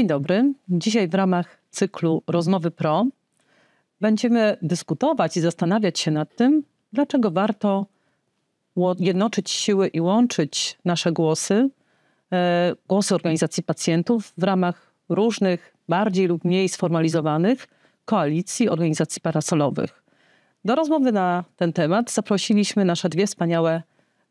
Dzień dobry. Dzisiaj w ramach cyklu Rozmowy Pro będziemy dyskutować i zastanawiać się nad tym, dlaczego warto jednoczyć siły i łączyć nasze głosy, e, głosy organizacji pacjentów w ramach różnych, bardziej lub mniej sformalizowanych koalicji organizacji parasolowych. Do rozmowy na ten temat zaprosiliśmy nasze dwie wspaniałe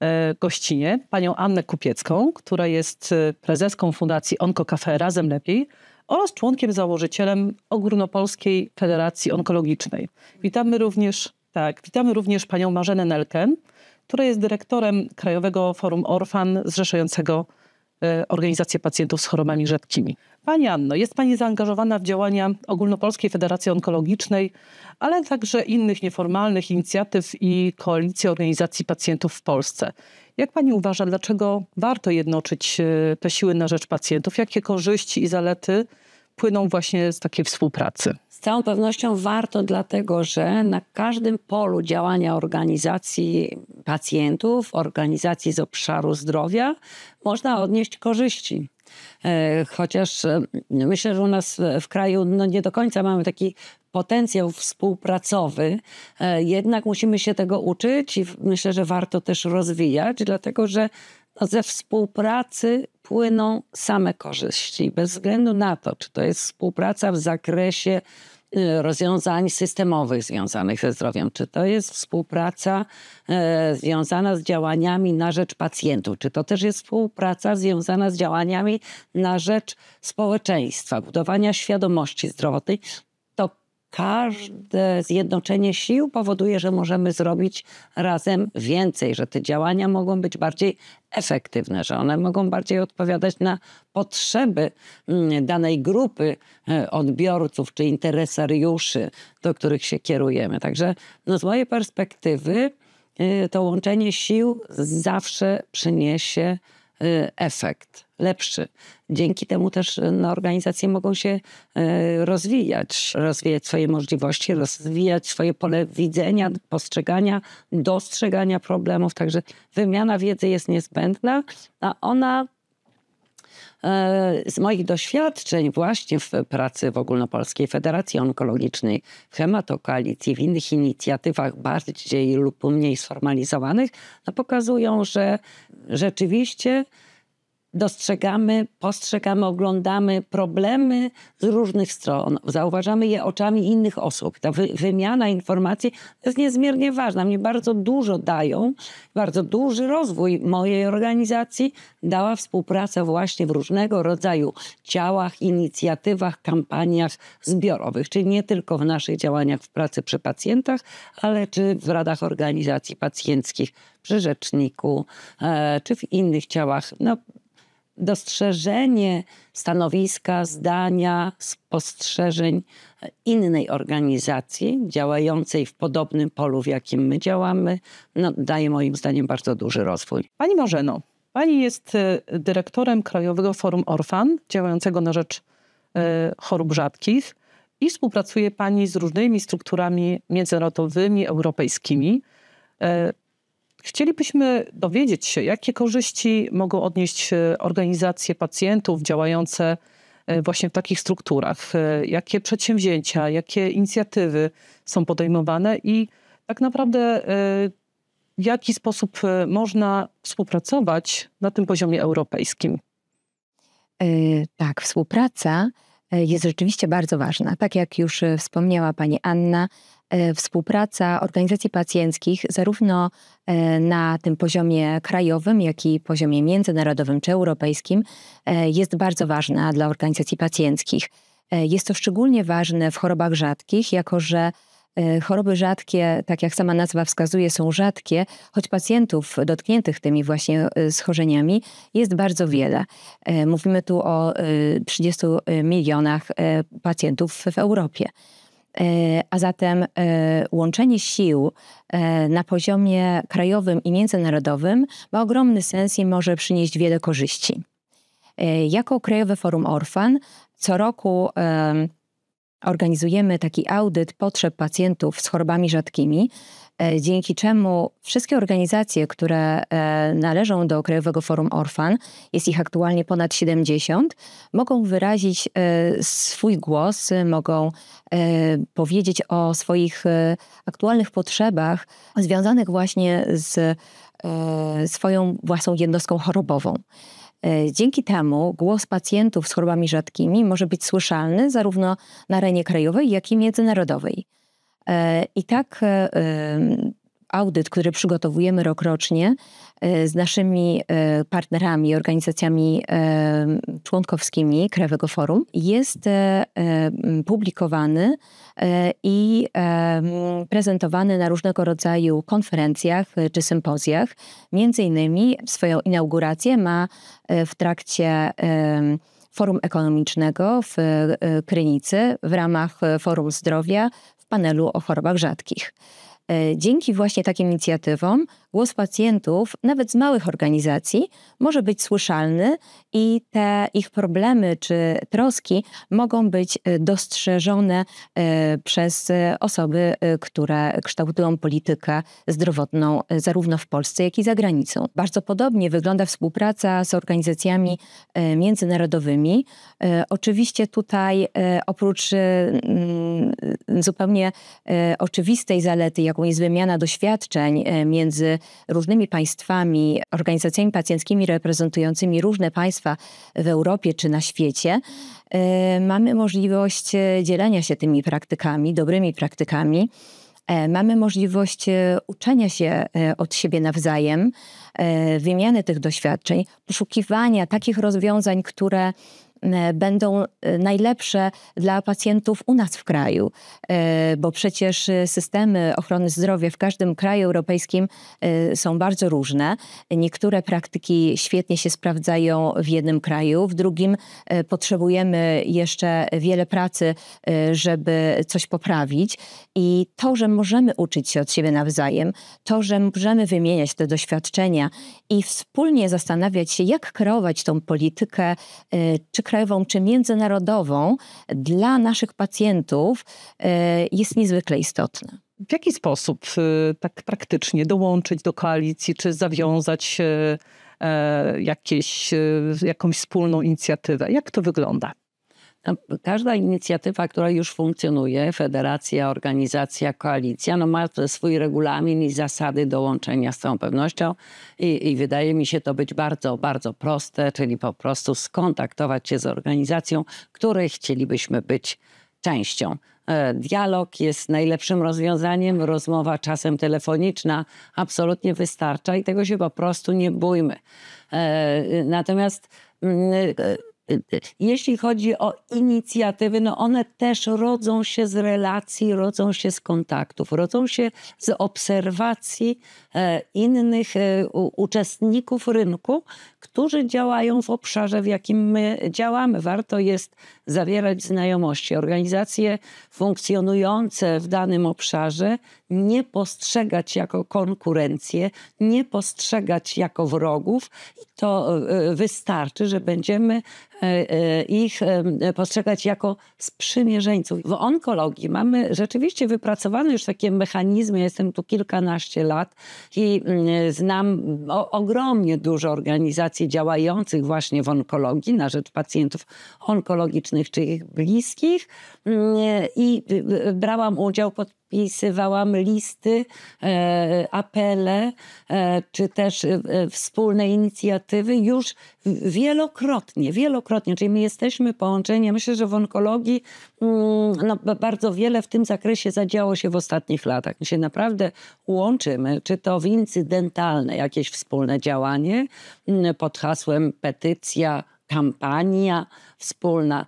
E, gościnie panią Annę Kupiecką, która jest e, prezeską Fundacji OnkoCafe Razem Lepiej oraz członkiem założycielem Ogólnopolskiej Federacji Onkologicznej. Witamy również, tak, witamy również panią Marzenę Nelkę, która jest dyrektorem Krajowego Forum Orfan zrzeszającego E, organizację pacjentów z chorobami rzadkimi. Pani Anno, jest Pani zaangażowana w działania Ogólnopolskiej Federacji Onkologicznej, ale także innych nieformalnych inicjatyw i koalicji organizacji pacjentów w Polsce. Jak Pani uważa, dlaczego warto jednoczyć e, te siły na rzecz pacjentów? Jakie korzyści i zalety? płyną właśnie z takiej współpracy. Z całą pewnością warto, dlatego że na każdym polu działania organizacji pacjentów, organizacji z obszaru zdrowia, można odnieść korzyści. E, chociaż e, myślę, że u nas w kraju no nie do końca mamy taki potencjał współpracowy, e, jednak musimy się tego uczyć i myślę, że warto też rozwijać, dlatego że no, ze współpracy płyną same korzyści, bez względu na to, czy to jest współpraca w zakresie y, rozwiązań systemowych związanych ze zdrowiem, czy to jest współpraca e, związana z działaniami na rzecz pacjentów, czy to też jest współpraca związana z działaniami na rzecz społeczeństwa, budowania świadomości zdrowotnej, każde zjednoczenie sił powoduje, że możemy zrobić razem więcej, że te działania mogą być bardziej efektywne, że one mogą bardziej odpowiadać na potrzeby mm, danej grupy e, odbiorców czy interesariuszy, do których się kierujemy. Także no z mojej perspektywy e, to łączenie sił zawsze przyniesie Y, efekt lepszy. Dzięki temu też y, no, organizacje mogą się y, rozwijać, rozwijać swoje możliwości, rozwijać swoje pole widzenia, postrzegania, dostrzegania problemów. Także wymiana wiedzy jest niezbędna, a ona E, z moich doświadczeń właśnie w pracy w Ogólnopolskiej Federacji Onkologicznej, w Hematokoalicji, w innych inicjatywach bardziej lub mniej sformalizowanych, no pokazują, że rzeczywiście dostrzegamy, postrzegamy, oglądamy problemy z różnych stron, zauważamy je oczami innych osób. Ta wy wymiana informacji jest niezmiernie ważna. Mnie bardzo dużo dają, bardzo duży rozwój mojej organizacji dała współpraca właśnie w różnego rodzaju ciałach, inicjatywach, kampaniach zbiorowych, czyli nie tylko w naszych działaniach w pracy przy pacjentach, ale czy w radach organizacji pacjenckich, przy rzeczniku, e, czy w innych ciałach. No, dostrzeżenie stanowiska, zdania, spostrzeżeń innej organizacji działającej w podobnym polu, w jakim my działamy, no, daje moim zdaniem bardzo duży rozwój. Pani Marzeno, Pani jest e, dyrektorem Krajowego Forum Orfan, działającego na rzecz e, chorób rzadkich i współpracuje Pani z różnymi strukturami międzynarodowymi, europejskimi. E, Chcielibyśmy dowiedzieć się, jakie korzyści mogą odnieść e, organizacje pacjentów działające e, właśnie w takich strukturach, e, jakie przedsięwzięcia, jakie inicjatywy są podejmowane i tak naprawdę w jaki sposób można współpracować na tym poziomie europejskim. Tak, współpraca jest rzeczywiście bardzo ważna. Tak jak już wspomniała pani Anna, E, współpraca organizacji pacjenckich zarówno e, na tym poziomie krajowym, jak i poziomie międzynarodowym czy europejskim e, jest bardzo ważna dla organizacji pacjenckich. Jest to szczególnie ważne w chorobach rzadkich, jako że Choroby rzadkie, tak jak sama nazwa wskazuje, są rzadkie, choć pacjentów dotkniętych tymi właśnie schorzeniami jest bardzo wiele. Mówimy tu o 30 milionach pacjentów w Europie. E, a zatem e, łączenie sił e, na poziomie krajowym i międzynarodowym ma ogromny sens i może przynieść wiele korzyści. Jako Krajowe Forum Orfan co roku organizujemy taki audyt potrzeb pacjentów z chorobami rzadkimi E, dzięki czemu wszystkie organizacje, które e, należą do Krajowego Forum Orfan, jest ich aktualnie ponad 70, mogą wyrazić e, swój głos, mogą powiedzieć o swoich aktualnych potrzebach związanych właśnie z swoją własną jednostką chorobową. Dzięki temu głos pacjentów z chorobami rzadkimi może być słyszalny zarówno na arenie krajowej, jak i międzynarodowej. E, I tak e, audyt, który przygotowujemy rokrocznie e, z naszymi partnerami, organizacjami członkowskimi Krajowego Forum, jest publikowany i prezentowany na różnego rodzaju konferencjach czy sympozjach. Między innymi swoją inaugurację ma w trakcie Forum Ekonomicznego w Krynicy w ramach Forum Zdrowia panelu o chorobach rzadkich. E, dzięki właśnie takim inicjatywom głos pacjentów, nawet z małych organizacji, może być słyszalny i te ich problemy czy troski mogą być e, dostrzeżone e, przez e, osoby, które kształtują politykę zdrowotną zarówno w Polsce, jak i za granicą. Bardzo podobnie wygląda współpraca z organizacjami międzynarodowymi. Oczywiście tutaj oprócz mm, zupełnie oczywistej zalety, jaką jest wymiana doświadczeń między różnymi państwami, organizacjami pacjenckimi reprezentującymi różne państwa w Europie czy na świecie, y, mamy możliwość e, dzielenia się tymi praktykami, dobrymi praktykami. E, mamy możliwość e, uczenia się od siebie nawzajem, wymiany tych doświadczeń, poszukiwania takich rozwiązań, które E, będą e, najlepsze dla pacjentów u nas w kraju, e, bo przecież systemy ochrony zdrowia w każdym kraju europejskim są bardzo różne. Niektóre praktyki świetnie się sprawdzają w jednym kraju, w drugim potrzebujemy jeszcze wiele pracy, żeby coś poprawić. I to, że możemy uczyć się od siebie nawzajem, to, że możemy wymieniać te doświadczenia i wspólnie zastanawiać się, jak kreować tą politykę, czy krajową czy międzynarodową dla naszych pacjentów e, jest niezwykle istotne. W jaki sposób e, tak praktycznie dołączyć do koalicji, czy zawiązać e, jakieś, jakąś wspólną inicjatywę? Jak to wygląda? Każda inicjatywa, która już funkcjonuje, federacja, organizacja, koalicja, no ma swój regulamin i zasady dołączenia z całą pewnością I, i wydaje mi się to być bardzo, bardzo proste, czyli po prostu skontaktować się z organizacją, której chcielibyśmy być częścią e, dialog jest najlepszym rozwiązaniem, rozmowa czasem telefoniczna absolutnie wystarcza i tego się po prostu nie bójmy. E, natomiast mm, e, jeśli chodzi o inicjatywy, no one też rodzą się z relacji, rodzą się z kontaktów, rodzą się z obserwacji e, innych e, uczestników rynku, którzy działają w obszarze, w jakim my działamy. Warto jest zawierać znajomości. Organizacje funkcjonujące w danym obszarze nie postrzegać jako konkurencję, nie postrzegać jako wrogów i to e, e, wystarczy, że będziemy e, ich postrzegać jako sprzymierzeńców. W onkologii mamy rzeczywiście wypracowane już takie mechanizmy, jestem tu kilkanaście lat i mm, znam ogromnie dużo organizacji działających właśnie w onkologii na rzecz pacjentów onkologicznych czy ich bliskich mm, i brałam udział pod podpisywałam listy, e, apele, e, czy też e, wspólne inicjatywy już wielokrotnie, wielokrotnie. Czyli my jesteśmy połączeni. Ja myślę, że w onkologii mm, no, bardzo wiele w tym zakresie zadziało się w ostatnich latach. My się naprawdę łączymy, czy to w incydentalne jakieś wspólne działanie mm, pod hasłem petycja kampania wspólna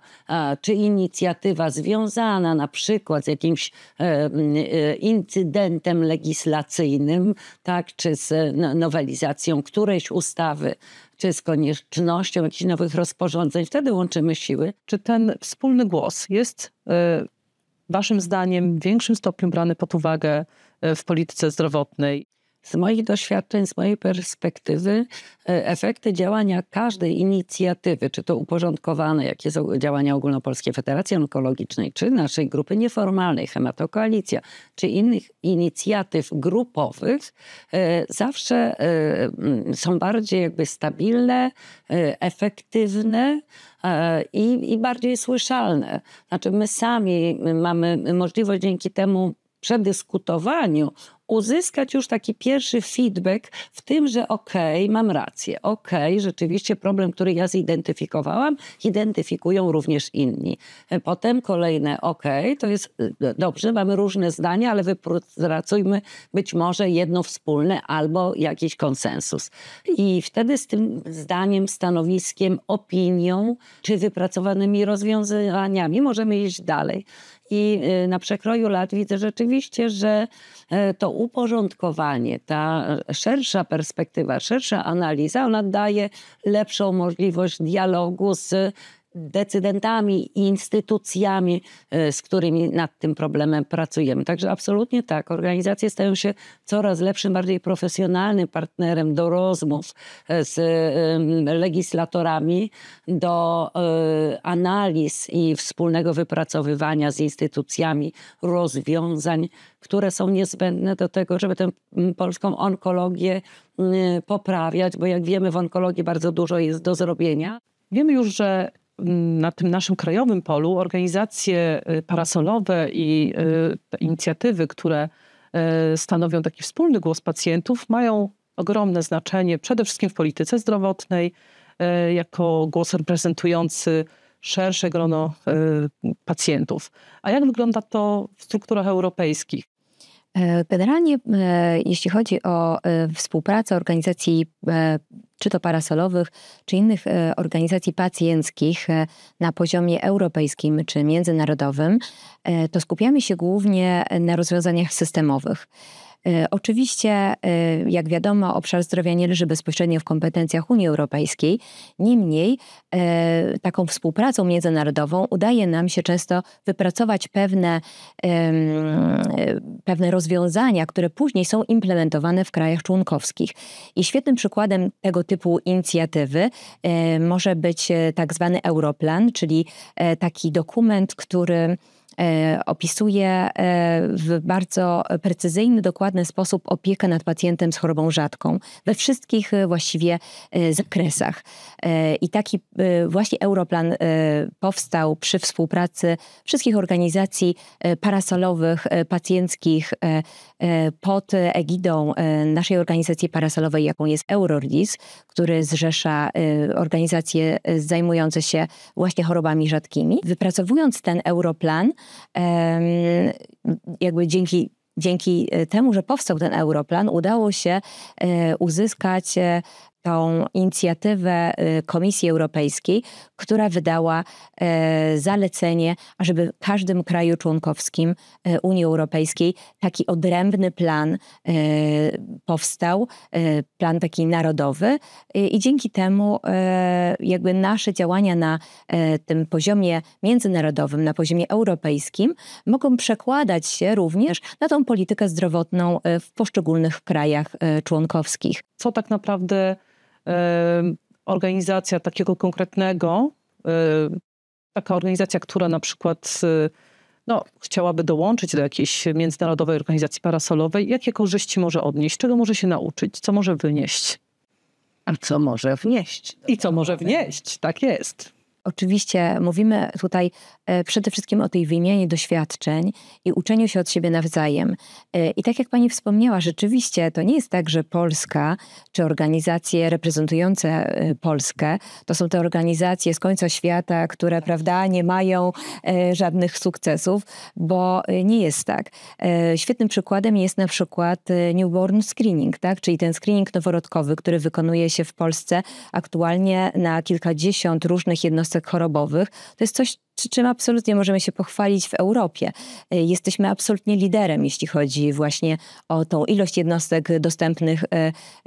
czy inicjatywa związana na przykład z jakimś e, e, incydentem legislacyjnym, tak, czy z e, no, nowelizacją którejś ustawy, czy z koniecznością jakichś nowych rozporządzeń, wtedy łączymy siły. Czy ten wspólny głos jest Waszym zdaniem w większym stopniu brany pod uwagę w polityce zdrowotnej? Z moich doświadczeń, z mojej perspektywy, e, efekty działania każdej inicjatywy, czy to uporządkowane, jakie są działania Ogólnopolskiej Federacji Onkologicznej, czy naszej grupy nieformalnej, Hematokoalicja, czy innych inicjatyw grupowych, e, zawsze e, są bardziej jakby stabilne, efektywne i, i bardziej słyszalne. Znaczy, my sami mamy możliwość dzięki temu przedyskutowaniu uzyskać już taki pierwszy feedback w tym, że okej, okay, mam rację, okej, okay, rzeczywiście problem, który ja zidentyfikowałam, identyfikują również inni. E, potem kolejne okej, okay, to jest e, dobrze, mamy różne zdania, ale wypracujmy być może jedno wspólne albo jakiś konsensus. I wtedy z tym zdaniem, stanowiskiem, opinią czy wypracowanymi rozwiązaniami możemy iść dalej. I y, na przekroju lat widzę rzeczywiście, że e, to uporządkowanie, ta szersza perspektywa, szersza analiza, ona daje lepszą możliwość dialogu z decydentami i instytucjami, e, z którymi nad tym problemem pracujemy. Także absolutnie tak. Organizacje stają się coraz lepszym, bardziej profesjonalnym partnerem do rozmów e, z legislatorami, do e, analiz i wspólnego wypracowywania z instytucjami rozwiązań, które są niezbędne do tego, żeby tę polską onkologię poprawiać, bo jak wiemy, w onkologii bardzo dużo jest do zrobienia. Wiemy już, że na tym naszym krajowym polu organizacje y, parasolowe i y, inicjatywy, które y, stanowią taki wspólny głos pacjentów, mają ogromne znaczenie przede wszystkim w polityce zdrowotnej, jako głos reprezentujący szersze grono pacjentów. A jak wygląda to w strukturach europejskich? E, generalnie, e, jeśli chodzi o e, współpracę organizacji czy to parasolowych, czy innych e, organizacji pacjenckich e, na poziomie europejskim czy międzynarodowym, e, to skupiamy się głównie na rozwiązaniach systemowych. E, oczywiście, e, jak wiadomo, obszar zdrowia nie leży bezpośrednio w kompetencjach Unii Europejskiej. Niemniej, e, taką współpracą międzynarodową udaje nam się często wypracować pewne, pewne rozwiązania, które później są implementowane w krajach członkowskich. I świetnym przykładem tego typu inicjatywy może być tak zwany Europlan, czyli taki dokument, który E, opisuje e, w bardzo precyzyjny, dokładny sposób opiekę nad pacjentem z chorobą rzadką we wszystkich e, właściwie zakresach. I taki właśnie Europlan powstał przy współpracy wszystkich organizacji parasolowych, pacjenckich, E, pod egidą e, naszej organizacji parasolowej, jaką jest Eurordis, który zrzesza e, organizacje zajmujące się właśnie chorobami rzadkimi. Wypracowując ten Europlan, jakby dzięki dzięki temu, że powstał ten Europlan, udało się uzyskać tą inicjatywę y, Komisji Europejskiej, która wydała e, zalecenie, ażeby w każdym kraju członkowskim e, Unii Europejskiej taki odrębny plan e, powstał, plan taki narodowy i dzięki temu jakby nasze działania na tym poziomie międzynarodowym, na poziomie europejskim mogą przekładać się również na tą politykę zdrowotną w poszczególnych krajach członkowskich. Co tak naprawdę organizacja takiego konkretnego, taka organizacja, która na przykład y, no, chciałaby dołączyć do jakiejś międzynarodowej organizacji parasolowej, jakie korzyści może odnieść, czego może się nauczyć, co może wynieść? A co może wnieść? I co może wnieść, tak jest. Oczywiście mówimy tutaj e, przede wszystkim o tej wymianie doświadczeń i uczeniu się od siebie nawzajem. E, I tak jak pani wspomniała, rzeczywiście to nie jest tak, że Polska czy organizacje reprezentujące e, Polskę to są te organizacje z końca świata, które prawda, nie mają żadnych sukcesów, bo nie jest tak. Świetnym przykładem jest na przykład newborn screening, tak? czyli ten screening noworodkowy, który wykonuje się w Polsce aktualnie na kilkadziesiąt różnych jednostek chorobowych, to jest coś, przy czym absolutnie możemy się pochwalić w Europie. Y, jesteśmy absolutnie liderem, jeśli chodzi właśnie o tą ilość jednostek dostępnych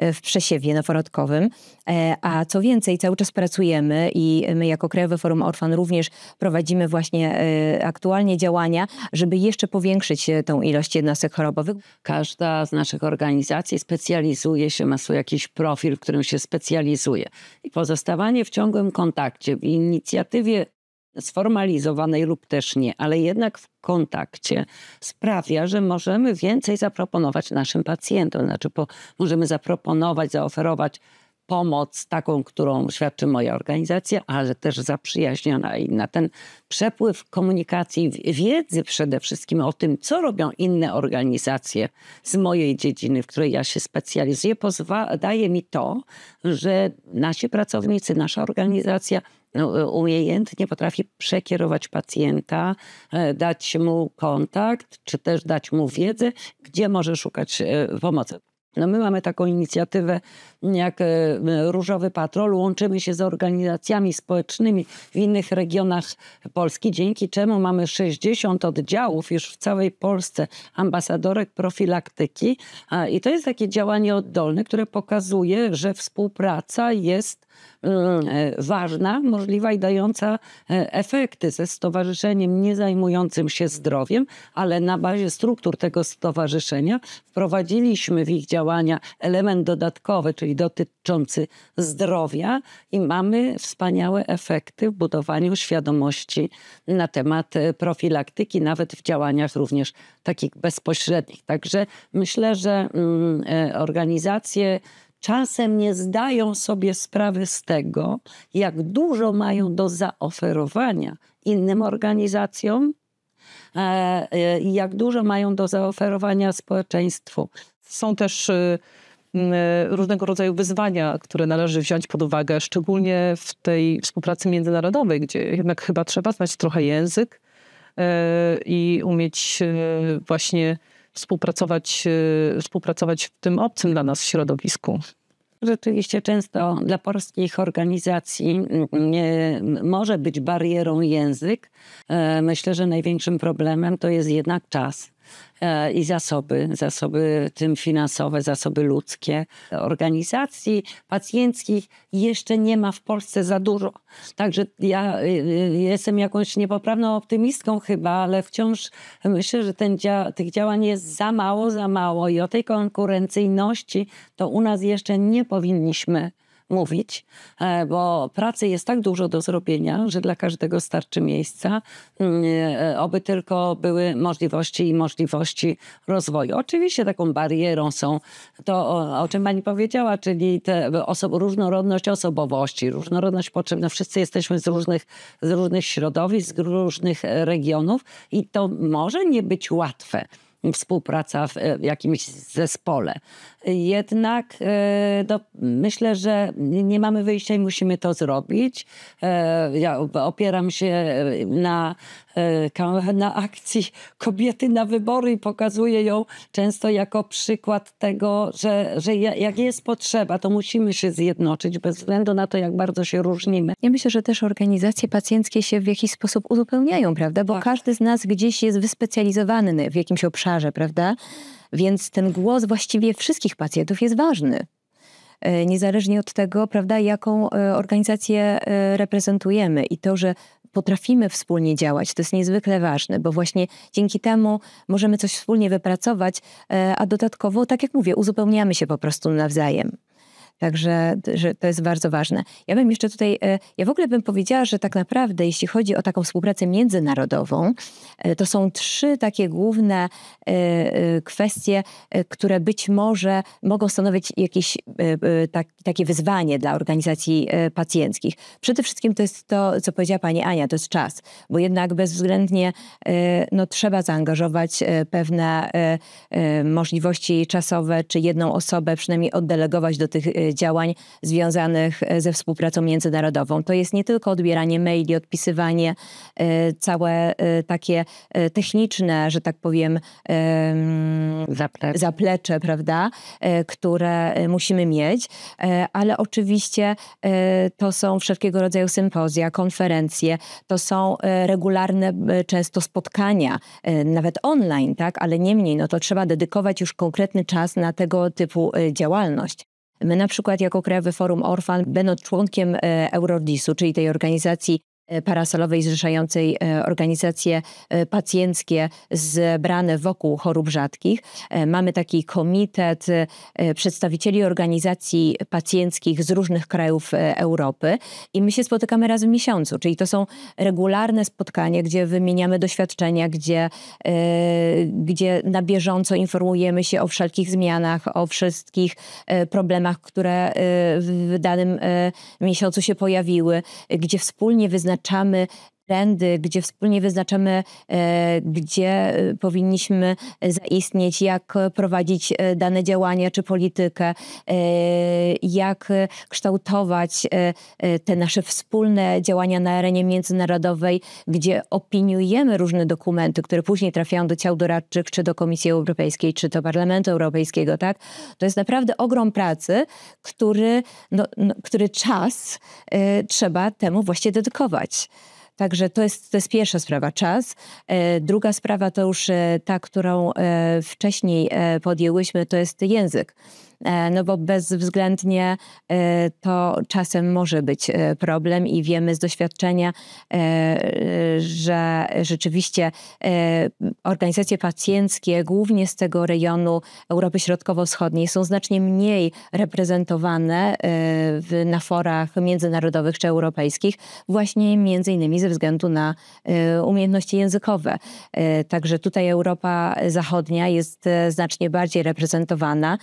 y, y, w przesiewie noworodkowym. A co więcej, cały czas pracujemy i my jako Krajowe Forum Orfan również prowadzimy właśnie aktualnie działania, żeby jeszcze powiększyć tą ilość jednostek chorobowych. Każda z naszych organizacji specjalizuje się, ma swój jakiś profil, w którym się specjalizuje. I pozostawanie w ciągłym kontakcie, w inicjatywie sformalizowanej lub też nie, ale jednak w kontakcie sprawia, że możemy więcej zaproponować naszym pacjentom. Znaczy, po, możemy zaproponować, zaoferować pomoc taką, którą świadczy moja organizacja, ale też zaprzyjaźniona i na Ten przepływ komunikacji, wiedzy przede wszystkim o tym, co robią inne organizacje z mojej dziedziny, w której ja się specjalizuję, daje mi to, że nasi pracownicy, nasza organizacja no, umiejętnie potrafi przekierować pacjenta, e, dać mu kontakt, czy też dać mu wiedzę, gdzie może szukać e, pomocy. No my mamy taką inicjatywę jak e, Różowy Patrol. Łączymy się z organizacjami społecznymi w innych regionach Polski, dzięki czemu mamy 60 oddziałów już w całej Polsce ambasadorek profilaktyki. I to jest takie działanie oddolne, które pokazuje, że współpraca jest Mm, e, ważna, możliwa i dająca e, efekty ze stowarzyszeniem nie zajmującym się zdrowiem, ale na bazie struktur tego stowarzyszenia wprowadziliśmy w ich działania element dodatkowy, czyli dotyczący zdrowia i mamy wspaniałe efekty w budowaniu świadomości na temat e, profilaktyki, nawet w działaniach również takich bezpośrednich. Także myślę, że mm, organizacje, czasem nie zdają sobie sprawy z tego, jak dużo mają do zaoferowania innym organizacjom e, e, i jak dużo mają do zaoferowania społeczeństwu. Są też y, e, różnego rodzaju wyzwania, które należy wziąć pod uwagę, szczególnie w tej współpracy międzynarodowej, gdzie jednak chyba trzeba znać trochę język i umieć y, właśnie współpracować, y, współpracować w tym obcym dla nas środowisku. Rzeczywiście często dla polskich organizacji może być barierą język. E, myślę, że największym problemem to jest jednak czas. E, i zasoby, zasoby tym finansowe, zasoby ludzkie, organizacji pacjenckich jeszcze nie ma w Polsce za dużo. Także ja y, y, jestem jakąś niepoprawną optymistką chyba, ale wciąż myślę, że ten dzia tych działań jest za mało, za mało i o tej konkurencyjności to u nas jeszcze nie powinniśmy mówić, e, bo pracy jest tak dużo do zrobienia, że dla każdego starczy miejsca, mm, e, oby tylko były możliwości i możliwości rozwoju. Oczywiście taką barierą są to, o czym pani powiedziała, czyli te osob różnorodność osobowości, różnorodność potrzeb. No wszyscy jesteśmy z różnych, z różnych środowisk, z różnych e, regionów i to może nie być łatwe współpraca w jakimś zespole. Jednak e, myślę, że nie mamy wyjścia i musimy to zrobić. E, ja opieram się e, na, na akcji Kobiety na wybory i pokazuję ją często jako przykład tego, że, że jak jest potrzeba, to musimy się zjednoczyć bez względu na to, jak bardzo się różnimy. Ja myślę, że też organizacje pacjenckie się w jakiś sposób uzupełniają, prawda? Bo tak. każdy z nas gdzieś jest wyspecjalizowany w jakimś obszarze, prawda? Więc ten głos właściwie wszystkich pacjentów jest ważny. E, niezależnie od tego, prawda, jaką e, organizację e, reprezentujemy i to, że potrafimy wspólnie działać, to jest niezwykle ważne, bo właśnie dzięki temu możemy coś wspólnie wypracować, a dodatkowo, tak jak mówię, uzupełniamy się po prostu nawzajem. Także że to jest bardzo ważne. Ja bym jeszcze tutaj, e, ja w ogóle bym powiedziała, że tak naprawdę, jeśli chodzi o taką współpracę międzynarodową, e, to są trzy takie główne e, kwestie, które być może mogą stanowić jakieś tak, takie wyzwanie dla organizacji pacjenckich. Przede wszystkim to jest to, co powiedziała pani Ania, to jest czas, bo jednak bezwzględnie no, trzeba zaangażować pewne możliwości czasowe, czy jedną osobę przynajmniej oddelegować do tych działań związanych e, ze współpracą międzynarodową. To jest nie tylko odbieranie maili, odpisywanie, e, całe e, takie techniczne, że tak powiem, zaplecze, zaplecze prawda, które musimy mieć, ale oczywiście to są wszelkiego rodzaju sympozja, konferencje, to są regularne często spotkania, nawet online, tak, ale niemniej no to trzeba dedykować już konkretny czas na tego typu działalność. My na przykład jako krajowy Forum Orfan, będąc członkiem e, Eurodisu, czyli tej organizacji E, parasolowej zrzeszającej e, organizacje e, pacjenckie zebrane wokół chorób rzadkich. Mamy taki komitet przedstawicieli organizacji pacjenckich z różnych krajów Europy i my się spotykamy raz w miesiącu, czyli to są regularne spotkania, gdzie wymieniamy doświadczenia, gdzie, gdzie na bieżąco informujemy się o wszelkich zmianach, o wszystkich problemach, które w danym miesiącu się pojawiły, gdzie wspólnie wyznaczamy wyznaczamy trendy, gdzie wspólnie wyznaczamy, e, gdzie e, powinniśmy e, zaistnieć, jak prowadzić dane działania czy politykę, jak kształtować te nasze wspólne działania na arenie międzynarodowej, gdzie opiniujemy różne dokumenty, które później trafiają do ciał doradczych, czy do Komisji Europejskiej, czy do Parlamentu Europejskiego, tak? To jest naprawdę ogrom pracy, który, no, no, który czas trzeba temu właśnie dedykować. Także to jest, to jest pierwsza sprawa, czas. E, druga sprawa to już e, ta, którą e, wcześniej podjęłyśmy, to jest język. E, no bo bezwzględnie e, to czasem może być e, problem i wiemy z doświadczenia, że rzeczywiście organizacje pacjenckie, głównie z tego rejonu Europy Środkowo-Wschodniej, są znacznie mniej reprezentowane na forach międzynarodowych czy europejskich, właśnie między innymi ze względu na umiejętności językowe. Także tutaj Europa Zachodnia jest znacznie bardziej reprezentowana.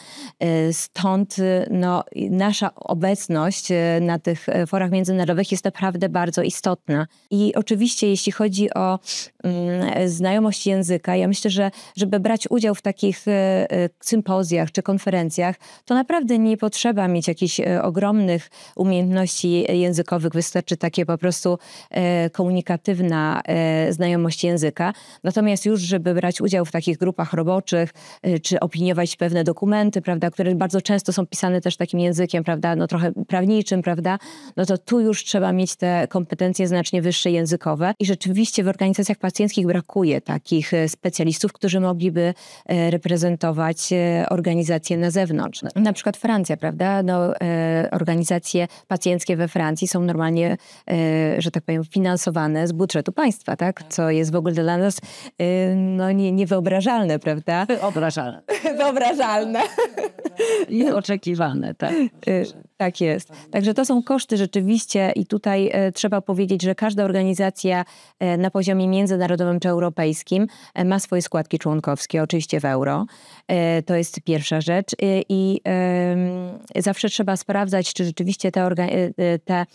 Stąd no, nasza obecność e, na tych e, forach międzynarodowych jest naprawdę bardzo istotna. I oczywiście, jeśli chodzi o mm, znajomość języka, ja myślę, że żeby brać udział w takich e, sympozjach czy konferencjach, to naprawdę nie potrzeba mieć jakichś ogromnych umiejętności językowych. Wystarczy takie po prostu komunikatywna znajomość języka. Natomiast już, żeby brać udział w takich grupach roboczych, czy opiniować pewne dokumenty, prawda, które bardzo często są pisane też takim językiem, prawda, no trochę prawniczym, prawda, no to tu już trzeba mieć te kompetencje znacznie wyższe językowe i rzeczywiście w organizacjach pacjenckich brakuje takich e, specjalistów, którzy mogliby e, reprezentować e, organizacje na zewnątrz. Na przykład Francja, prawda, no, organizacje pacjenckie we Francji są normalnie, że tak powiem, finansowane z budżetu państwa, tak, tak. co jest w ogóle dla nas no, nie, niewyobrażalne, prawda? Wyobrażalne. Wyobrażalne. nieoczekiwane, tak? E, tak jest. Także to są koszty rzeczywiście i tutaj e, trzeba powiedzieć, że każda organizacja e, na poziomie międzynarodowym czy europejskim ma swoje składki członkowskie, oczywiście w euro. To jest pierwsza rzecz i zawsze trzeba sprawdzać, czy rzeczywiście te, te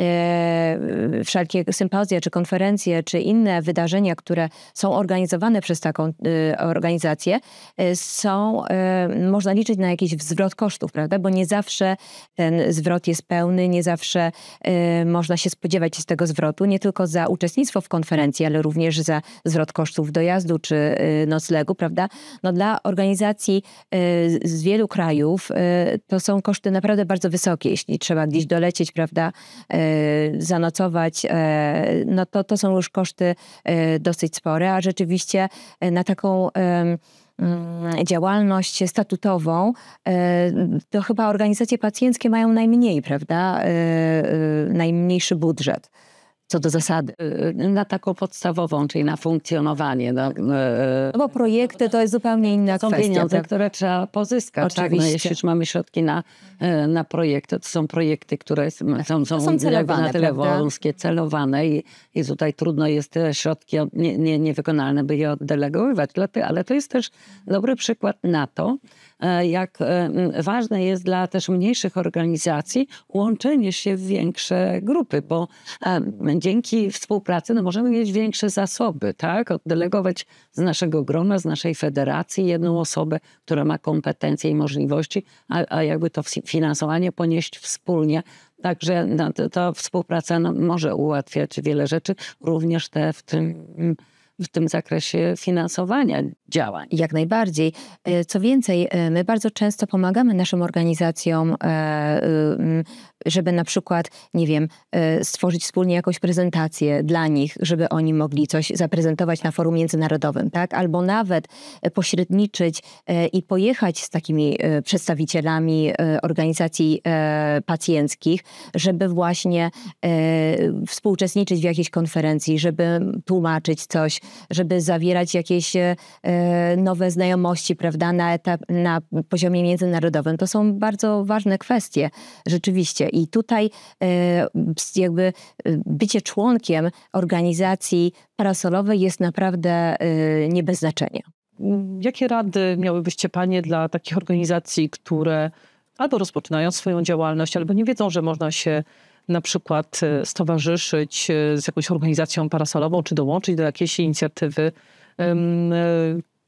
E, wszelkie sympozje, czy konferencje, czy inne wydarzenia, które są organizowane przez taką e, organizację, e, są, można liczyć na jakiś zwrot kosztów, prawda? Bo nie zawsze ten zwrot jest pełny, nie zawsze można się spodziewać z tego zwrotu, nie tylko za uczestnictwo w konferencji, ale również za zwrot kosztów dojazdu czy noclegu, prawda? No dla organizacji z wielu krajów to są koszty naprawdę bardzo wysokie, jeśli trzeba gdzieś dolecieć, prawda? E, zanocować, e, no to, to są już koszty e, dosyć spore, a rzeczywiście na taką mm, działalność statutową, to chyba organizacje pacjenckie mają najmniej, prawda? Najmniejszy budżet co do zasady, y, na taką podstawową, czyli na funkcjonowanie. No, y, y. no bo projekty to jest zupełnie inna są kwestia. Są pieniądze, tak? które trzeba pozyskać. Oczywiście. Tak? No, jeśli już mamy środki na, na projekty, to są projekty, które są, są, są celowane, na tyle prawda? wąskie, celowane i, i tutaj trudno jest te środki nie, nie, niewykonalne, by je oddelegowywać. Ale to jest też dobry przykład na to, E, jak e, ważne jest dla też mniejszych organizacji łączenie się w większe grupy, bo e, dzięki współpracy no, możemy mieć większe zasoby, tak? Oddelegować z naszego grona, z naszej federacji jedną osobę, która ma kompetencje i możliwości, a, a jakby to finansowanie ponieść wspólnie. Także no, współpraca no, może ułatwiać wiele rzeczy, również te w tym w tym zakresie finansowania działań. Jak najbardziej. E, co więcej, e, my bardzo często pomagamy naszym organizacjom e, y, żeby na przykład, nie wiem, e, stworzyć wspólnie jakąś prezentację dla nich, żeby oni mogli coś zaprezentować na forum międzynarodowym, tak? Albo nawet e, pośredniczyć e, i pojechać z takimi przedstawicielami organizacji pacjenckich, żeby właśnie współuczestniczyć w jakiejś konferencji, żeby tłumaczyć coś, żeby zawierać jakieś nowe znajomości, prawda, na, etap, na poziomie międzynarodowym. To są bardzo ważne kwestie rzeczywiście i tutaj e, jakby e, bycie członkiem organizacji parasolowej jest naprawdę e, nie bez znaczenia. Jakie rady miałybyście Panie dla takich organizacji, które albo rozpoczynają swoją działalność, albo nie wiedzą, że można się na przykład stowarzyszyć z jakąś organizacją parasolową, czy dołączyć do jakiejś inicjatywy?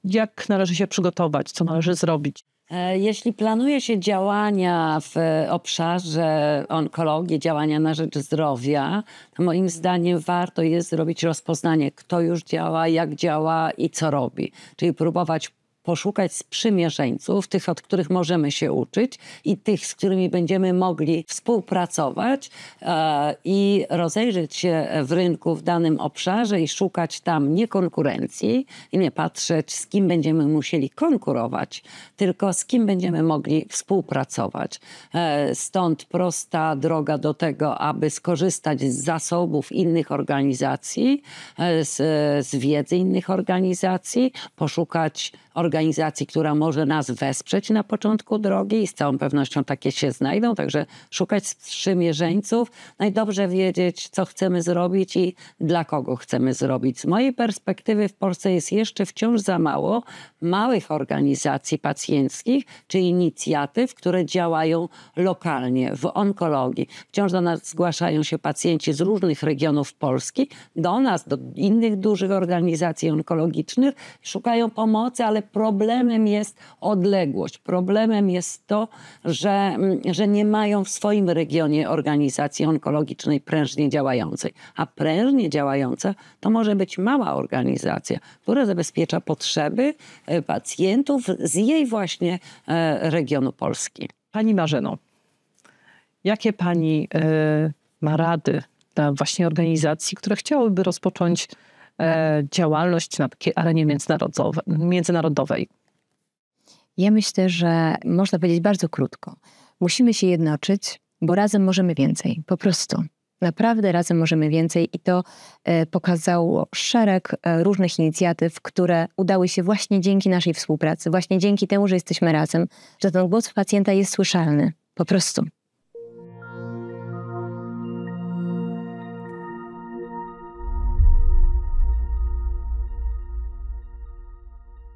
Jak należy się przygotować? Co należy zrobić? E, jeśli planuje się działania w obszarze onkologii, działania na rzecz zdrowia, to moim zdaniem warto jest zrobić rozpoznanie, kto już działa, jak działa i co robi. Czyli próbować poszukać sprzymierzeńców, tych, od których możemy się uczyć i tych, z którymi będziemy mogli współpracować e, i rozejrzeć się w rynku w danym obszarze i szukać tam nie konkurencji i nie patrzeć, z kim będziemy musieli konkurować, tylko z kim będziemy mogli współpracować. E, stąd prosta droga do tego, aby skorzystać z zasobów innych organizacji, e, z, z wiedzy innych organizacji, poszukać organizacji, która może nas wesprzeć na początku drogi i z całą pewnością takie się znajdą, także szukać sprzymierzeńców, no i dobrze wiedzieć, co chcemy zrobić i dla kogo chcemy zrobić. Z mojej perspektywy w Polsce jest jeszcze wciąż za mało małych organizacji pacjenckich czy inicjatyw, które działają lokalnie w onkologii. Wciąż do nas zgłaszają się pacjenci z różnych regionów Polski, do nas, do innych dużych organizacji onkologicznych, szukają pomocy, ale problemem jest odległość, problemem jest to, że, mm, że nie mają w swoim regionie organizacji onkologicznej prężnie działającej. A prężnie działająca to może być mała organizacja, która zabezpiecza potrzeby e, pacjentów z jej właśnie e, regionu Polski. Pani Marzeno, jakie pani y, ma rady dla właśnie organizacji, które chciałyby rozpocząć tak. E, działalność na takiej arenie międzynarodowej? Ja myślę, że można powiedzieć bardzo krótko. Musimy się jednoczyć, bo razem możemy więcej, po prostu. Naprawdę razem możemy więcej i to e, pokazało szereg e, różnych inicjatyw, które udały się właśnie dzięki naszej współpracy, właśnie dzięki temu, że jesteśmy razem, że ten głos pacjenta jest słyszalny, po prostu.